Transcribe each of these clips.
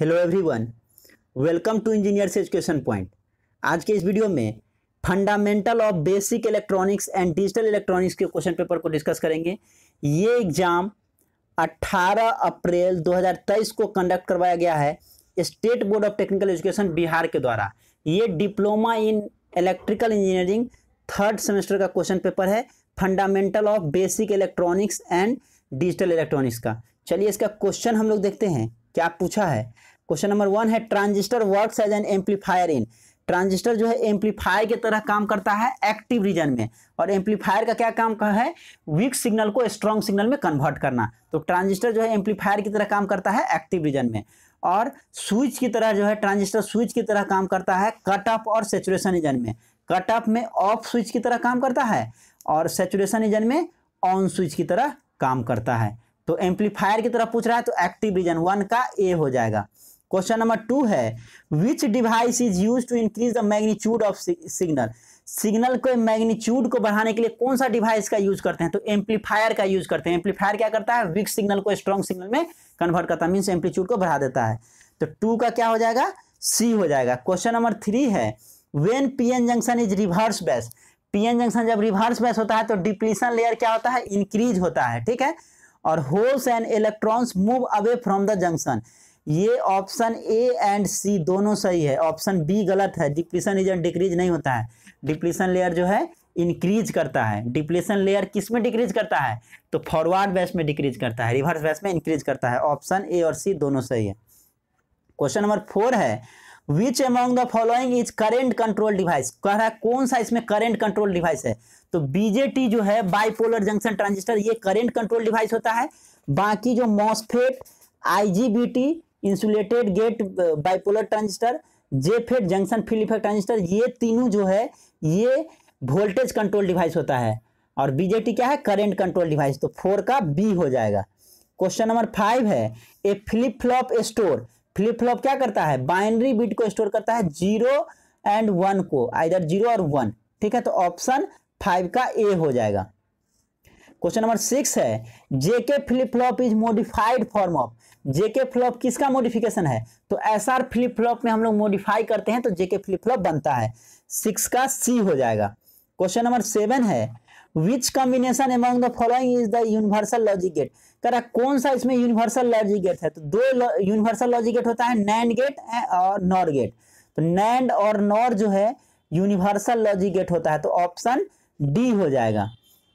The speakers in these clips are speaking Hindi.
hello everyone welcome to engineers education point आज के इस वीडियो में fundamental of basic electronics and digital electronics के क्वेश्चन पेपर को डिस्कस करेंगे ये एग्जाम 18 अप्रैल 2023 को कंडक्ट करवाया गया है state board of technical education Bihar के द्वारा ये diploma in electrical engineering third semester का क्वेश्चन पेपर है fundamental of basic electronics and digital electronics का चलिए इसका क्वेश्चन हम लोग देखते हैं क्या पूछा है क्वेश्चन नंबर वन है transistor works as an amplifier in transistor जो है एम्पलीफायर के तरह काम करता है एक्टिव रीजन में और एम्पलीफायर का क्या काम है वीक सिग्नल को स्ट्रॉन्ग सिग्नल में कन्वर्ट करना तो ट्रांजिस्टर जो है एम्पलीफायर की तरह काम करता है एक्टिव रीजन में और स्विच की तरह जो है ट्रांजिस्टर स्विच की तरह काम करता है कट ऑफ और सेचुरेशन रीजन में कट ऑफ में ऑफ स्विच की तरह काम करता है और सेचुरेशन रीजन में ऑन स्विच की तरह काम करता है तो एम्पलीफायर की तरफ पूछ रहा है तो एक्टिव रीजन वन का ए हो जाएगा क्वेश्चन नंबर टू है which device is use to increase the magnitude of signal signal को मैग्नीच्यूड को बढ़ाने के लिए कौन सा डिवाइस का यूज करते हैं तो एम्पलीफायर का यूज करते हैं एम्पलीफायर क्या करता है वीक सिग्नल को स्ट्रॉन्ग सिग्नल में कन्वर्ट करता है मीन एम्पलीट्यूड को बढ़ा देता है तो टू का क्या हो जाएगा सी हो जाएगा क्वेश्चन नंबर थ्री है when N junction is reverse bias PN junction जब रिवर्स बेस होता है तो डिप्लीशन लेयर क्या होता है इंक्रीज होता है ठीक है और holes and electrons move away from the junction ये ऑप्शन ए एंड सी दोनों सही है ऑप्शन बी गलत है डिप्लीशन रीजन डिक्रीज नहीं होता है डिप्लीशन लेयर जो है इंक्रीज करता है डिप्लीशन लेयर किस में डिक्रीज करता है तो फॉरवर्ड बैस में डिक्रीज करता है रिवर्स बैस में इंक्रीज करता है ऑप्शन ए और सी दोनों सही है क्वेश्चन नंबर फोर है which among the following is current control device कह रहा है कौन सा इसमें करेंट कंट्रोल डिवाइस है तो बीजेटी जो है बाइपोलर जंक्शन ट्रांजिस्टर ये करेंट कंट्रोल डिवाइस होता है बाकी जो MOSFET IGBT insulated gate bipolar transistor JFET junction field effect transistor ये तीनों जो है ये वोल्टेज कंट्रोल डिवाइस होता है और बीजेटी क्या है करेंट कंट्रोल डिवाइस तो फोर का बी हो जाएगा क्वेश्चन नंबर फाइव है a flip flop store flip flop क्या करता है बाइनरी बिट को स्टोर करता है जीरो एंड वन को आइधर जीरो और वन ठीक है तो ऑप्शन फाइव का ए हो जाएगा क्वेश्चन नंबर सिक्स है JK flip flop is modified form of JK flop किसका मोडिफिकेशन है तो एस आर फ्लिप फ्लॉप में हम लोग मोडिफाई करते हैं तो जेके फ्लिप फ्लॉप बनता है सिक्स का सी हो जाएगा क्वेश्चन नंबर सेवन है which combination among the following is the universal logic gate कह रहा कौन सा इसमें यूनिवर्सल लॉजिक गेट है तो दो यूनिवर्सल लॉजिक गेट होता है नैंड गेट और नॉर गेट तो नैंड और नॉर जो है यूनिवर्सल लॉजिक गेट होता है तो ऑप्शन डी हो जाएगा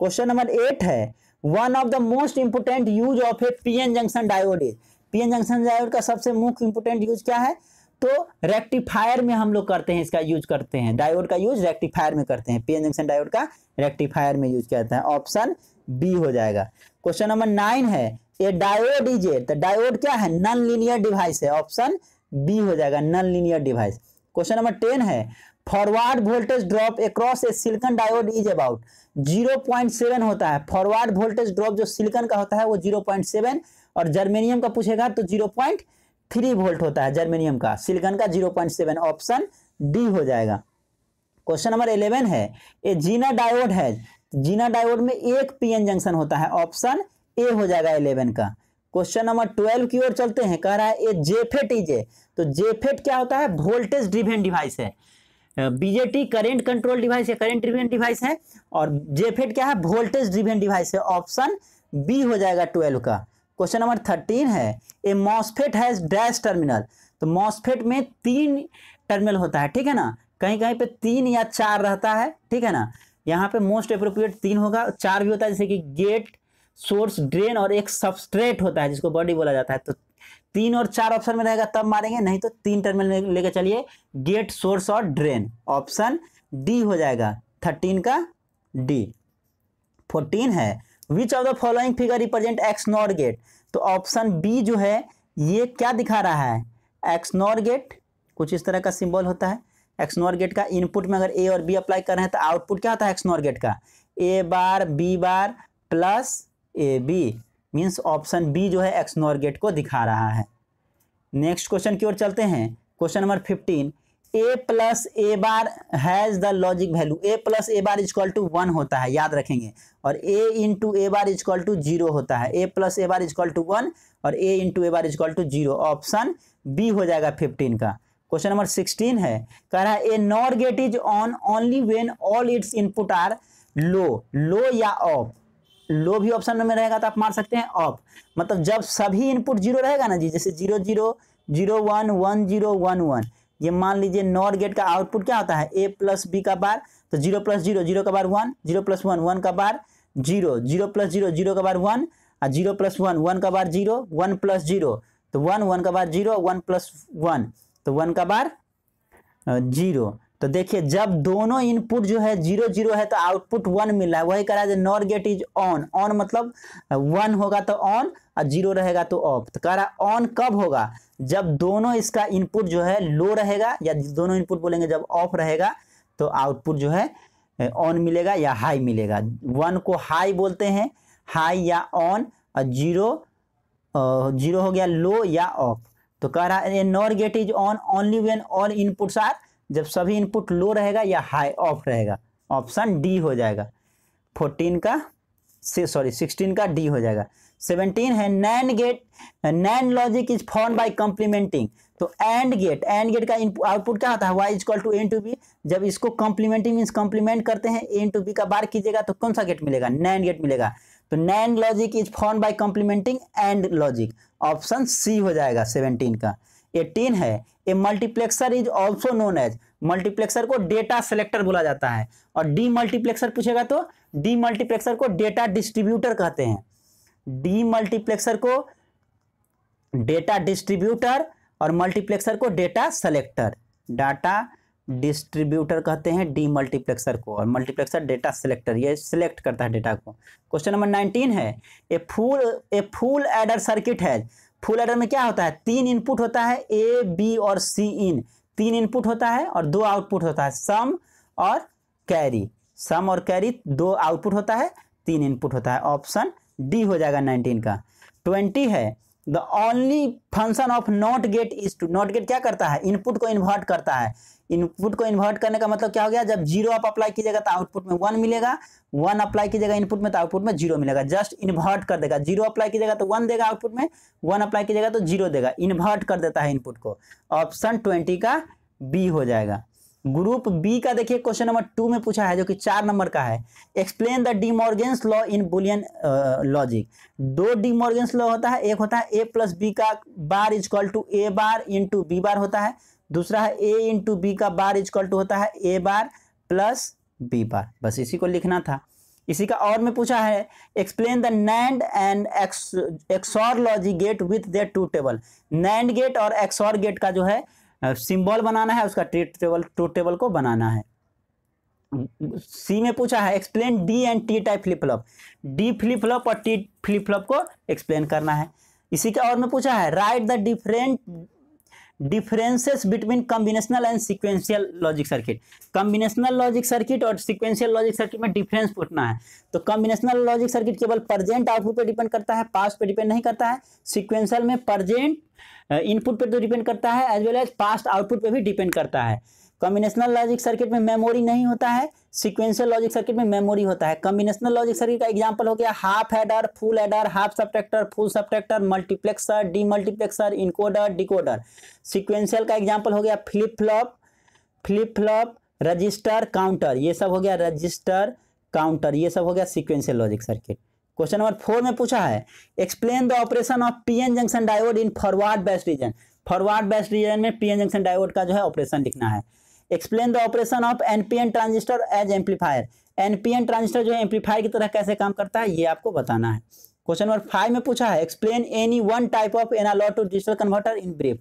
क्वेश्चन नंबर एट है one of the most important use of a PN junction diode is PN junction diode का सबसे मुख्य इंपोर्टेंट यूज क्या है तो रेक्टिफायर में हम लोग करते हैं इसका यूज करते हैं डायोड का यूज रेक्टिफायर में करते हैं पीएन जंक्शन डायोड का रेक्टिफायर में यूज करते हैं ऑप्शन बी हो जाएगा क्वेश्चन नंबर नाइन है ये डायोड इज ए तो डायोड क्या है नॉन लीनियर डिवाइस है ऑप्शन बी हो जाएगा non linear device question number ten है forward voltage drop across a silicon diode is about 0.7 होता है फॉरवर्ड वोल्टेज ड्रॉप जो सिलिकन का होता है वो 0.7 और जर्मेनियम का पूछेगा तो 0.8 थ्री वोल्ट होता है जर्मेनियम का सिलिकॉन का zero point seven option D हो जाएगा क्वेश्चन नंबर इलेवन है ए जीना डायोड है जीना डायोड में एक पीएन जंक्शन होता है ऑप्शन ए हो जाएगा इलेवन का क्वेश्चन नंबर ट्वेल्व की ओर चलते हैं कह रहा है ए जेफेट इजे तो जेफेट क्या होता है वोल्टेज ड्रिवेन डिवाइस है बीजेटी करेंट कंट्रोल डिवाइस है करेंट ड्रिवेन डिवाइस है और जेफेट क्या है वोल्टेज ड्रिवेन डिवाइस है ऑप्शन बी हो जाएगा ट्वेल्व का क्वेश्चन नंबर थर्टीन है a MOSFET has dash terminal तो मॉस्फेट में तीन टर्मिनल होता है ठीक है ना कहीं कहीं पे तीन या चार रहता है ठीक है ना यहाँ पे मोस्ट अप्रोप्रिएट तीन होगा चार भी होता है जैसे कि गेट सोर्स ड्रेन और एक सबस्ट्रेट होता है जिसको बॉडी बोला जाता है तो तीन और चार ऑप्शन में रहेगा तब मारेंगे नहीं तो तीन टर्मिनल लेकर चलिए गेट सोर्स और ड्रेन ऑप्शन डी हो जाएगा थर्टीन का डी फोर्टीन है which of the following figure represent X NOR gate तो ऑप्शन बी जो है ये क्या दिखा रहा है एक्स नॉर गेट कुछ इस तरह का सिंबल होता है एक्स नॉर गेट का इनपुट में अगर ए और बी अप्लाई कर रहे हैं तो आउटपुट क्या होता है एक्स नॉर गेट का A bar B bar plus A B means option B जो है एक्स नॉर गेट को दिखा रहा है नेक्स्ट क्वेश्चन की ओर चलते हैं question number fifteen A plus A bar has the logic value A plus A bar is equal to one होता है याद रखेंगे और A into A bar is equal to zero होता है A plus A bar is equal to one और A into A bar is equal to zero option B हो जाएगा फिफ्टीन का क्वेश्चन नंबर सिक्सटीन है कह रहा है a NOR gate is on only when all its input are low low या ऑफ लो भी ऑप्शन में रहेगा तो आप मार सकते हैं ऑफ मतलब जब सभी इनपुट जीरो रहेगा ना जी जैसे zero zero zero one one zero one one ये मान लीजिए नॉट गेट का आउटपुट क्या होता है ए प्लस बी का बार तो जीरो प्लस जीरो जीरो का bar one zero plus one one का bar zero zero plus zero zero का बार वन और जीरो प्लस वन वन का bar zero one plus zero तो वन वन का bar zero one plus one तो वन का बार जीरो तो देखिए जब दोनों इनपुट जो है जीरो जीरो है तो आउटपुट वन मिल रहा है वही कह रहा है NOR gate is on on मतलब वन होगा तो ऑन और जीरो रहेगा तो ऑफ तो कह रहा है ऑन कब होगा जब दोनों इसका इनपुट जो है लो रहेगा या दोनों इनपुट बोलेंगे जब ऑफ रहेगा तो आउटपुट जो है ऑन मिलेगा या हाई मिलेगा वन को हाई बोलते हैं हाई या ऑन और जीरो जीरो हो गया लो या ऑफ तो कह रहा है NOR gate is on only when all inputs are जब सभी इनपुट लो रहेगा या हाई ऑफ रहेगा ऑप्शन डी हो जाएगा फोर्टीन का से सॉरी सिक्सटीन का डी हो जाएगा सेवनटीन है NAND gate NAND logic is form by complementing तो एंड गेट एंड गेट का आउटपुट क्या होता है Y is equal to into B जब इसको कॉम्प्लीमेंटिंग मीन कॉम्प्लीमेंट करते हैं एन टू बी का बार कीजिएगा तो कौन सा गेट मिलेगा नैन गेट मिलेगा तो NAND logic is form by complementing AND logic option C हो जाएगा सेवनटीन का एटीन है a multiplexer is also known as multiplexer को डेटा सेलेक्टर बोला जाता है और डी मल्टीप्लेक्सर पूछेगा तो डी मल्टीप्लेक्सर को डेटा डिस्ट्रीब्यूटर कहते हैं डी मल्टीप्लेक्सर को डेटा डिस्ट्रीब्यूटर और मल्टीप्लेक्सर को डेटा सेलेक्टर डाटा डिस्ट्रीब्यूटर कहते हैं डी मल्टीप्लेक्सर को और मल्टीप्लेक्सर डेटा सेलेक्टर ये सिलेक्ट करता है डेटा को क्वेश्चन नंबर नाइनटीन है a full a full adder circuit है फुल एडर में क्या होता है तीन इनपुट होता है ए बी और सी इन तीन इनपुट होता है और दो आउटपुट होता है सम और कैरी सम और कैरी दो आउटपुट होता है तीन इनपुट होता है ऑप्शन डी हो जाएगा नाइनटीन का ट्वेंटी है the only function of NOT gate is to NOT gate क्या करता है इनपुट को इन्वर्ट करता है इनपुट को इन्वर्ट करने का मतलब क्या हो गया जब जीरो आप अप्लाई कीजिएगा तो आउटपुट में वन मिलेगा वन अप्लाई कीजिएगा इनपुट में तो आउटपुट में जीरो मिलेगा जस्ट इन्वर्ट कर देगा जीरो अप्लाई कीजिएगा तो वन देगा आउटपुट में वन अप्लाई कीजिएगा तो जीरो देगा इन्वर्ट कर देता है इनपुट को ऑप्शन ट्वेंटी का बी हो जाएगा ग्रुप बी का देखिए क्वेश्चन नंबर टू में पूछा है जो कि चार नंबर का है explain the De Morgan's law in Boolean logic दो डिमोर्गेंस लॉ होता है एक होता है ए प्लस बी का bar is equal to A bar into B bar होता है दूसरा है ए इंटू बी का बार इज कॉल टू होता है ए बार प्लस बी बार बस इसी को लिखना था इसी का और में पूछा है explain the NAND and X XOR logic gate with the टू टेबल नैंड गेट और एक्सॉर गेट का जो है सिंबल बनाना है उसका ट्रूथ टेबल ट्रूथ टेबल को बनाना है सी में पूछा है explain D and T type flip flop D flip flop और टी फ्लिप फ्लॉप को एक्सप्लेन करना है इसी के और में पूछा है write the different differences between combinational and sequential logic circuit combinational logic circuit और सिक्वेंशियल लॉजिक सर्किट में डिफरेंस पूछना है तो कम्बिनेशनल लॉजिक सर्किट केवल प्रजेंट आउटपुट पर डिपेंड करता है पास पर डिपेंड नहीं करता है सिक्वेंशियल में प्रजेंट इनपुट पर तो डिपेंड करता है as well as past output पर भी डिपेंड करता है कॉम्बिनेशनल लॉजिक सर्किट में मेमोरी नहीं होता है सिक्वेंशियल लॉजिक सर्किट में मेमोरी होता है कॉम्बिनेशनल लॉजिक सर्किट का एग्जांपल हो गया half adder full adder half subtractor full subtractor multiplexer demultiplexer encoder decoder sequential का एग्जाम्पल हो गया flip flop flip flop register counter ये सब हो गया रजिस्टर काउंटर ये सब हो गया sequential logic circuit question number four में पूछा है explain the operation of PN junction diode in forward biased region forward biased region में पीएन जंक्शन डायोड का जो है ऑपरेशन लिखना है explain the operation of NPN transistor as amplifier NPN transistor जो है एम्पलीफायर की तरह कैसे काम करता है ये आपको बताना है क्वेश्चन नंबर फाइव में पूछा है explain any one type of analog to digital converter in brief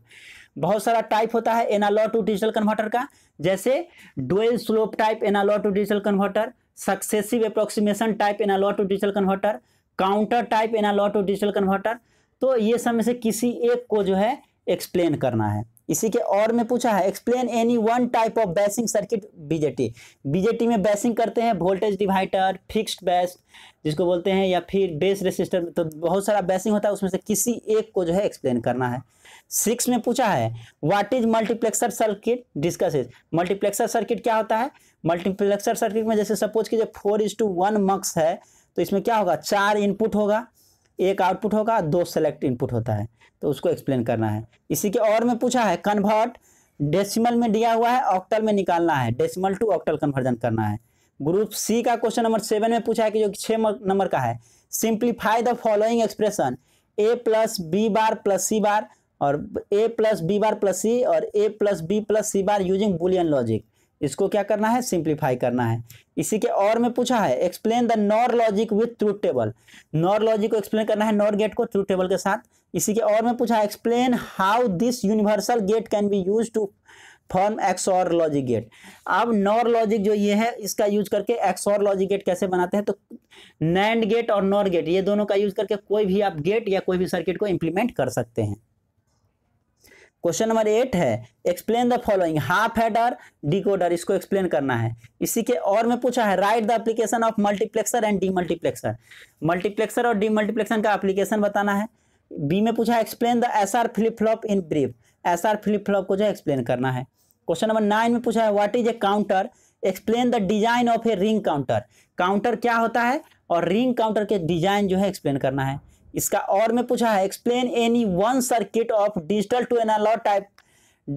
बहुत सारा टाइप होता है एनालॉग टू डिजिटल कन्वर्टर का जैसे dual slope type analog to digital converter successive approximation type लॉ to digital converter counter type analog to digital converter तो ये सब में से किसी एक को जो है एक्सप्लेन करना है इसी के और में पूछा है explain any one type of biasing circuit BJT BJT में बैसिंग करते हैं वोल्टेज डिवाइडर फिक्स्ड बैस जिसको बोलते हैं या फिर बेस रेसिस्टर तो बहुत सारा बैसिंग होता है उसमें से किसी एक को जो है एक्सप्लेन करना है सिक्स में पूछा है what is multiplexer circuit discuss is multiplexer circuit क्या होता है मल्टीप्लेक्सर सर्किट में जैसे सपोज कीजिए four is to one mux है तो इसमें क्या होगा चार इनपुट होगा एक आउटपुट होगा दो सेलेक्ट इनपुट होता है तो उसको एक्सप्लेन करना है इसी के और में पूछा है कन्वर्ट डेसिमल में दिया हुआ है ऑक्टल में निकालना है डेसिमल टू ऑक्टल कन्वर्जन करना है ग्रुप सी का क्वेश्चन नंबर सेवन में पूछा है कि जो छः नंबर का है simplify the following expression A plus B bar plus C bar और A plus B bar plus C और A plus B plus C bar using Boolean logic इसको क्या करना है सिंप्लीफाई करना है इसी के और में पूछा है explain the NOR logic with truth table NOR logic को एक्सप्लेन करना है नॉर गेट को ट्रूथ टेबल के साथ इसी के और में पूछा है explain how this universal gate can be use to form XOR logic gate अब नॉर लॉजिक जो ये है इसका यूज करके एक्स और लॉजिक गेट कैसे बनाते हैं तो नैंड गेट और नॉर गेट ये दोनों का यूज करके कोई भी आप गेट या कोई भी सर्किट को इम्प्लीमेंट कर सकते हैं क्वेश्चन नंबर एट है explain the following half adder decoder इसको एक्सप्लेन करना है इसी के और में पूछा है write the application of multiplexer and demultiplexer multiplexer और डी मल्टीप्लेक्सर का एप्लीकेशन बताना है बी में पूछा है explain the S R flip flop in brief S R flip flop को जो एक्सप्लेन करना है क्वेश्चन नंबर नाइन में पूछा है what is a counter explain the design of a ring counter counter क्या होता है और रिंग काउंटर के डिजाइन जो है एक्सप्लेन करना है इसका और में पूछा है explain any one circuit of digital to analog type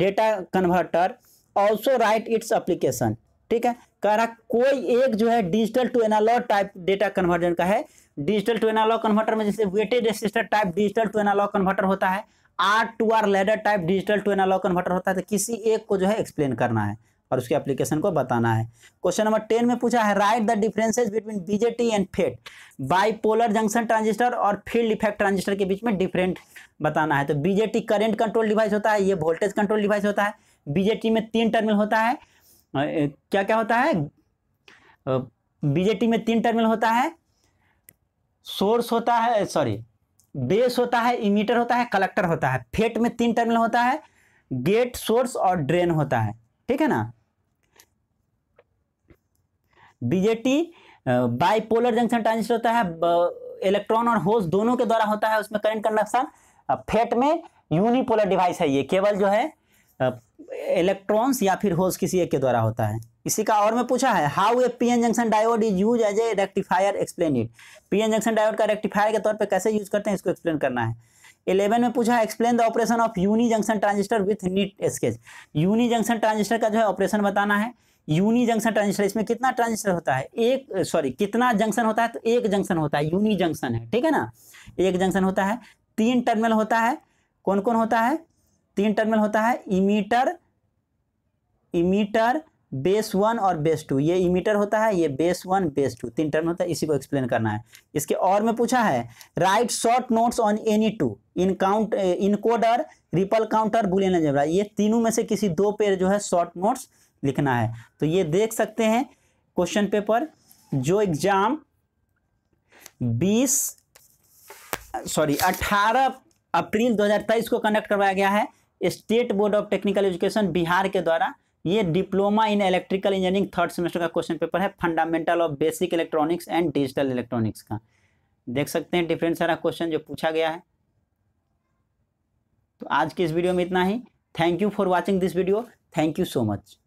data converter also write its application ठीक है कह रहा कोई एक जो है digital to analog type data conversion का है डिजिटल टू एनालॉग कन्वर्टर में जैसे weighted resistor type digital to analog converter होता है R two R ladder type digital to analog converter होता है तो किसी एक को जो है एक्सप्लेन करना है और उसके एप्लीकेशन को बताना है क्वेश्चन नंबर टेन में पूछा है write the differences between BJT and FET bipolar junction transistor और फील्ड इफेक्ट ट्रांजिस्टर के बीच में डिफरेंट बताना है तो बीजेटी करेंट कंट्रोल डिवाइस होता है ये वोल्टेज कंट्रोल डिवाइस होता है बीजेटी में तीन टर्मिनल होता है क्या क्या होता है बीजेटी में तीन टर्मिनल होता है सोर्स होता है सॉरी बेस होता है इमीटर होता है कलेक्टर होता है फेट में तीन टर्मिनल होता है गेट सोर्स और ड्रेन होता है ठीक है ना बीजेटी बाईपोलर जंक्शन ट्रांजिस्टर होता है इलेक्ट्रॉन और होस दोनों के द्वारा होता है उसमें करंट कंडक्शन फेट में यूनिपोलर डिवाइस है ये केवल जो है इलेक्ट्रॉन्स या फिर होस किसी एक के द्वारा होता है इसी का और में पूछा है how a P N junction diode is use as a rectifier explain it PN junction diode का रेक्टिफायर के तौर पर कैसे यूज करते हैं इसको एक्सप्लेन करना है इलेवन में पूछा है explain the operation of uni junction transistor with neat sketch uni junction transistor का जो है ऑपरेशन बताना है यूनि जंक्शन ट्रांजिस्टर इसमें कितना ट्रांजिस्टर होता है एक सॉरी कितना जंक्शन होता है तो एक जंक्शन होता है यूनि जंक्शन है ठीक है ना एक जंक्शन होता है तीन टर्मिनल होता है कौन कौन होता है तीन टर्मिनल होता है इमीटर इमीटर बेस वन और बेस टू ये इमीटर होता है ये बेस वन बेस टू तीन टर्मिनल होता है इसी को एक्सप्लेन करना है इसके और में पूछा है write short notes on any two in count encoder ripple counter boolean algebra ये तीनों में से किसी दो पेयर जो है शॉर्ट नोट्स लिखना है तो ये देख सकते हैं क्वेश्चन पेपर जो एग्ज़ाम 20 सॉरी 18 अप्रैल 2023 को कंडक्ट करवाया गया है state board of technical education Bihar के द्वारा ये diploma in electrical engineering third semester का क्वेश्चन पेपर है fundamental of basic electronics and digital electronics का देख सकते हैं डिफरेंट सारा क्वेश्चन जो पूछा गया है तो आज के इस वीडियो में इतना ही thank you for watching this video thank you so much